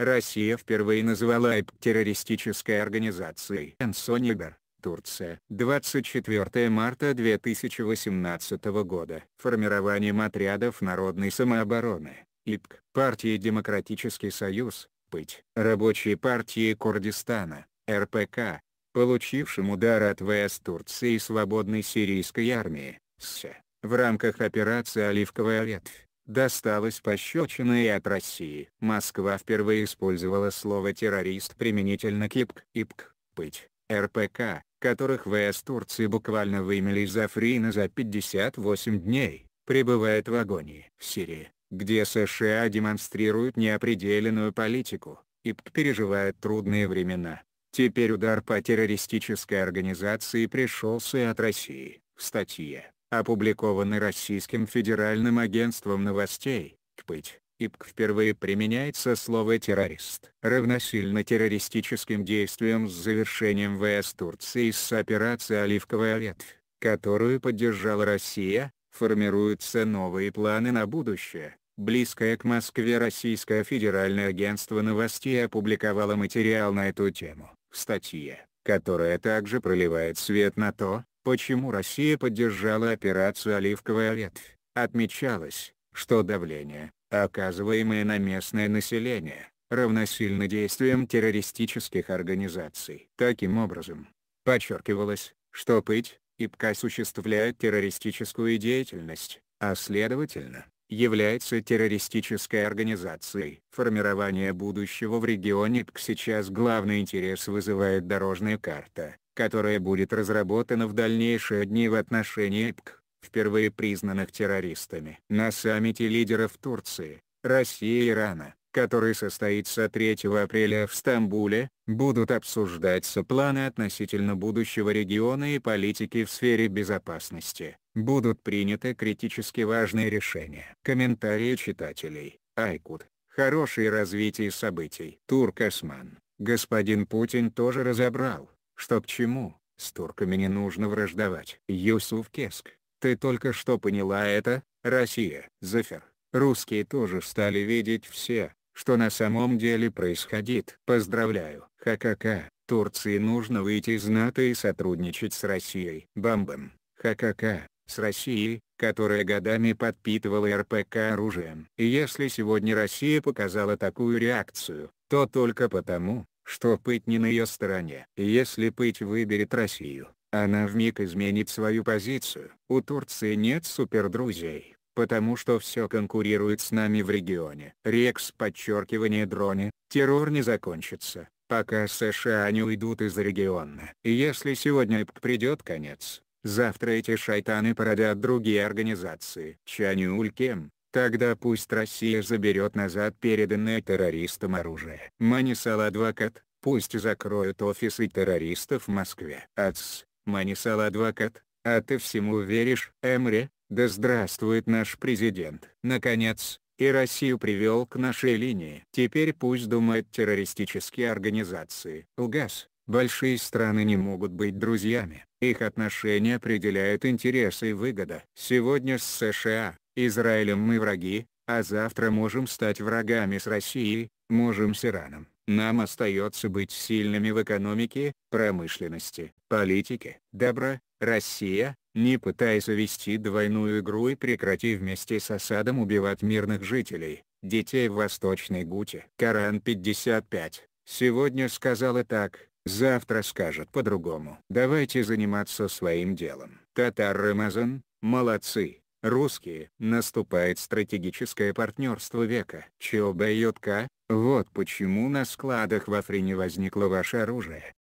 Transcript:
Россия впервые назвала ИП террористической организацией. Энсонибер, Турция. 24 марта 2018 года. Формированием отрядов народной самообороны, ИПК, партии Демократический Союз, ПЫТЬ, Рабочей партии Курдистана, РПК, получившим удар от ВС Турции и Свободной Сирийской армии, СС, в рамках операции «Оливковая ветвь» досталась пощечина и от России. Москва впервые использовала слово «террорист» применительно к ИПК, ИПК, ПЫТЬ, РПК, которых ВС Турции буквально вымели из Африна за 58 дней, пребывает в агонии. В Сирии, где США демонстрируют неопределенную политику, ИПК переживает трудные времена. Теперь удар по террористической организации пришелся и от России. В статье опубликованы Российским федеральным агентством новостей, КПыть, ИПК впервые применяется слово «террорист». Равносильно террористическим действиям с завершением ВС Турции с операции «Оливковая ветвь», которую поддержала Россия, формируются новые планы на будущее. Близкое к Москве Российское федеральное агентство новостей опубликовало материал на эту тему в статье, которая также проливает свет на то, почему Россия поддержала операцию «Оливковая ветвь», отмечалось, что давление, оказываемое на местное население, равносильно действиям террористических организаций. Таким образом, подчеркивалось, что Пыть и ПК осуществляют террористическую деятельность, а следовательно, является террористической организацией. Формирование будущего в регионе ПК сейчас главный интерес вызывает дорожная карта, которая будет разработана в дальнейшие дни в отношении ПК, впервые признанных террористами. На саммите лидеров Турции, России и Ирана, который состоится 3 апреля в Стамбуле, будут обсуждаться планы относительно будущего региона и политики в сфере безопасности. Будут приняты критически важные решения. Комментарии читателей. Айкут. Хорошее развитие событий. Турк Осман. Господин Путин тоже разобрал, что к чему, с турками не нужно враждовать. Юсуф Кеск, ты только что поняла это, Россия. Зефир, русские тоже стали видеть все, что на самом деле происходит. Поздравляю, Хакака, Турции нужно выйти из НАТО и сотрудничать с Россией. Бамбам, Хакака, с Россией, которая годами подпитывала РПК оружием. И если сегодня Россия показала такую реакцию, то только потому, что пыть не на ее стороне. Если пыть выберет Россию, она вмиг изменит свою позицию. У Турции нет супердрузей, потому что все конкурирует с нами в регионе. Рекс подчеркивание дроне, террор не закончится, пока США не уйдут из региона. Если сегодня ИПК придет конец, завтра эти шайтаны породят другие организации. Чанюль Кем, Тогда пусть Россия заберет назад переданное террористам оружие. Манисал адвокат, пусть закроют офисы террористов в Москве. Ац, Манисал адвокат, а ты всему веришь, Эмре? Да здравствует наш президент. Наконец, и Россию привел к нашей линии. Теперь пусть думают террористические организации. ЛГАЗ. Большие страны не могут быть друзьями. Их отношения определяют интересы и выгода. Сегодня с США, Израилем мы враги, а завтра можем стать врагами с Россией, можем с Ираном. Нам остается быть сильными в экономике, промышленности, политике. Добра, Россия, не пытайся вести двойную игру и прекрати вместе с Асадом убивать мирных жителей, детей в Восточной Гуте. Коран 55, сегодня сказала так, завтра скажет по-другому. Давайте заниматься своим делом. Татар Рамазан, молодцы русские, наступает стратегическое партнерство века. ЧОБ и ЙОТК, вот почему на складах во Фрине возникло ваше оружие.